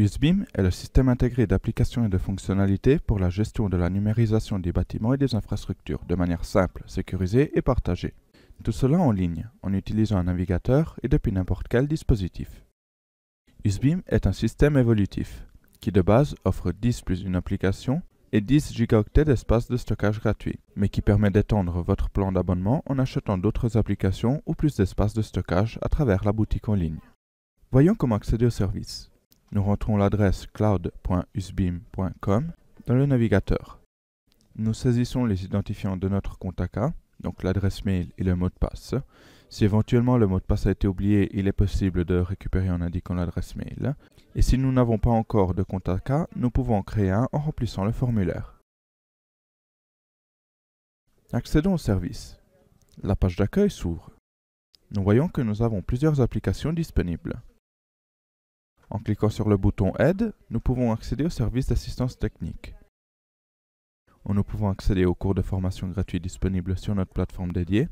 USBIM est le système intégré d'applications et de fonctionnalités pour la gestion de la numérisation des bâtiments et des infrastructures de manière simple, sécurisée et partagée. Tout cela en ligne, en utilisant un navigateur et depuis n'importe quel dispositif. USBIM est un système évolutif qui de base offre 10 plus une application et 10 gigaoctets d'espace de stockage gratuit, mais qui permet d'étendre votre plan d'abonnement en achetant d'autres applications ou plus d'espace de stockage à travers la boutique en ligne. Voyons comment accéder au service. Nous rentrons l'adresse cloud.usbeam.com dans le navigateur. Nous saisissons les identifiants de notre compte AK, donc l'adresse mail et le mot de passe. Si éventuellement le mot de passe a été oublié, il est possible de récupérer en indiquant l'adresse mail. Et si nous n'avons pas encore de compte AK, nous pouvons en créer un en remplissant le formulaire. Accédons au service. La page d'accueil s'ouvre. Nous voyons que nous avons plusieurs applications disponibles. En cliquant sur le bouton Aide, nous pouvons accéder au service d'assistance technique. Nous pouvons accéder aux cours de formation gratuits disponibles sur notre plateforme dédiée.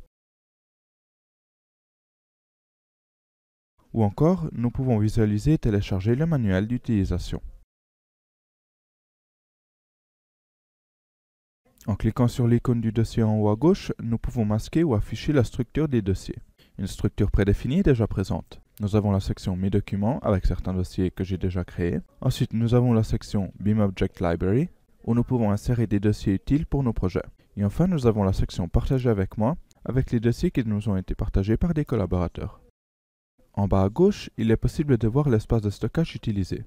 Ou encore, nous pouvons visualiser et télécharger le manuel d'utilisation. En cliquant sur l'icône du dossier en haut à gauche, nous pouvons masquer ou afficher la structure des dossiers. Une structure prédéfinie est déjà présente. Nous avons la section Mes documents avec certains dossiers que j'ai déjà créés. Ensuite, nous avons la section BIM Object Library où nous pouvons insérer des dossiers utiles pour nos projets. Et enfin, nous avons la section Partager avec moi avec les dossiers qui nous ont été partagés par des collaborateurs. En bas à gauche, il est possible de voir l'espace de stockage utilisé.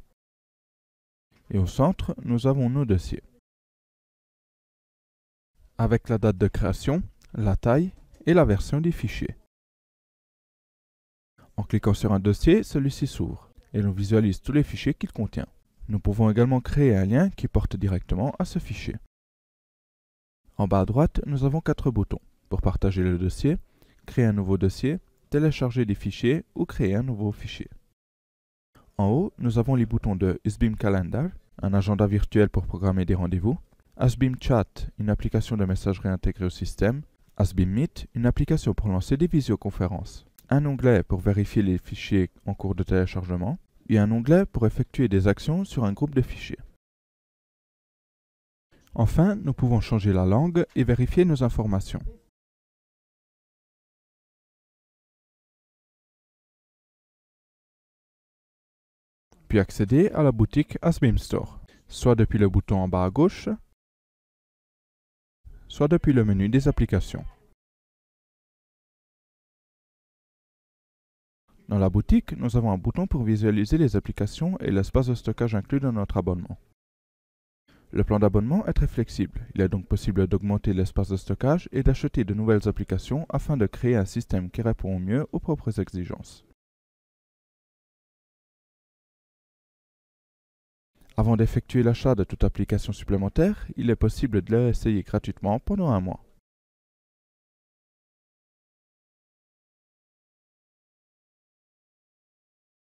Et au centre, nous avons nos dossiers. Avec la date de création, la taille et la version des fichiers. En cliquant sur un dossier, celui-ci s'ouvre et l'on visualise tous les fichiers qu'il contient. Nous pouvons également créer un lien qui porte directement à ce fichier. En bas à droite, nous avons quatre boutons pour partager le dossier, créer un nouveau dossier, télécharger des fichiers ou créer un nouveau fichier. En haut, nous avons les boutons de Usbeam Calendar, un agenda virtuel pour programmer des rendez-vous, Asbeam Chat, une application de messagerie intégrée au système, Asbeam Meet, une application pour lancer des visioconférences un onglet pour vérifier les fichiers en cours de téléchargement et un onglet pour effectuer des actions sur un groupe de fichiers. Enfin, nous pouvons changer la langue et vérifier nos informations. Puis accéder à la boutique Asbeam Store, soit depuis le bouton en bas à gauche, soit depuis le menu des applications. Dans la boutique, nous avons un bouton pour visualiser les applications et l'espace de stockage inclus dans notre abonnement. Le plan d'abonnement est très flexible, il est donc possible d'augmenter l'espace de stockage et d'acheter de nouvelles applications afin de créer un système qui répond au mieux aux propres exigences. Avant d'effectuer l'achat de toute application supplémentaire, il est possible de l'essayer gratuitement pendant un mois.